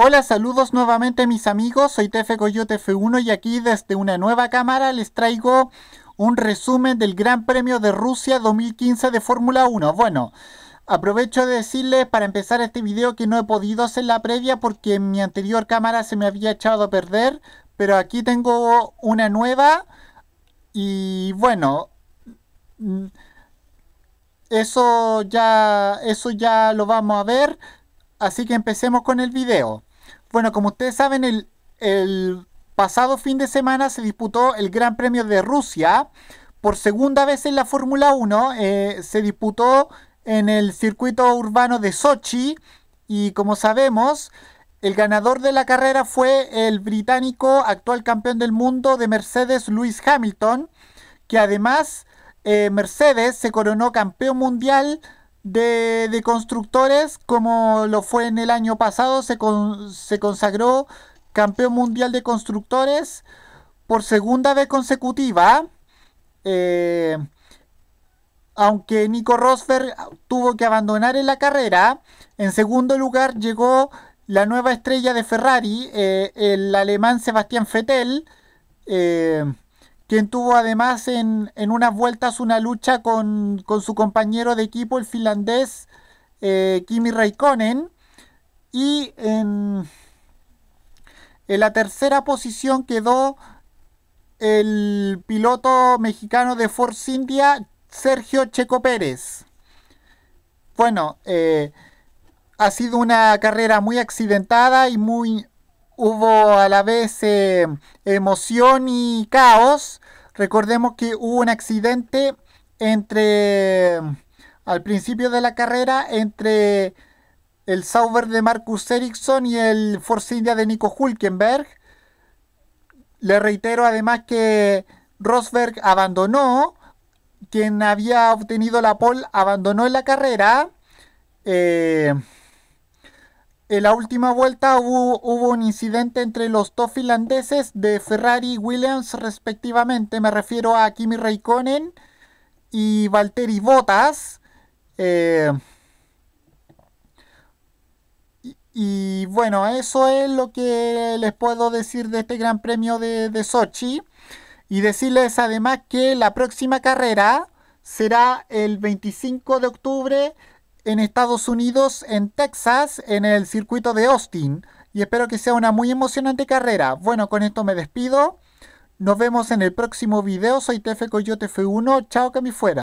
Hola, saludos nuevamente mis amigos, soy TF Coyote F1 y aquí desde una nueva cámara les traigo un resumen del Gran Premio de Rusia 2015 de Fórmula 1. Bueno, aprovecho de decirles para empezar este video que no he podido hacer la previa porque mi anterior cámara se me había echado a perder, pero aquí tengo una nueva y bueno... Mm, eso ya, eso ya lo vamos a ver, así que empecemos con el video. Bueno, como ustedes saben, el, pasado fin de semana se disputó el Gran Premio de Rusia. Por segunda vez en la Fórmula 1 eh, se disputó en el circuito urbano de Sochi y como sabemos, el ganador de la carrera fue el británico actual campeón del mundo de Mercedes, Lewis Hamilton, que además eh, Mercedes se coronó campeón mundial de, constructores, como lo fue en el año pasado, se, consagró campeón mundial de constructores por segunda vez consecutiva. Eh, aunque Nico Rosberg tuvo que abandonar en la carrera, en segundo lugar llegó la nueva estrella de Ferrari, eh, el alemán Sebastián Vettel. Eh, quien tuvo además en, unas vueltas una lucha con, su compañero de equipo, el finlandés eh, Kimi Raikkonen, y en, en la tercera posición quedó el piloto mexicano de Force India, Sergio Checo Pérez. Bueno, eh, ha sido una carrera muy accidentada y muy, hubo a la vez eh, emoción y caos. Recordemos que hubo un accidente entre, al principio de la carrera, entre el Sauber de Marcus Ericsson y el Force India de Nico Hulkenberg. Le reitero además que Rosberg abandonó, quien había obtenido la pole abandonó en la carrera. Eh, en la última vuelta hubo, un incidente entre los dos finlandeses de Ferrari y Williams respectivamente. Me refiero a Kimi Raikkonen y Valtteri Bottas. Eh, y, bueno, eso es lo que les puedo decir de este Gran Premio de, de Sochi. Y decirles además que la próxima carrera será el 25 de octubre en Estados Unidos, en Texas, en el circuito de Austin. Y espero que sea una muy emocionante carrera. Bueno, con esto me despido. Nos vemos en el próximo video. Soy Tefe Coyote F1. Chao, que me fuera.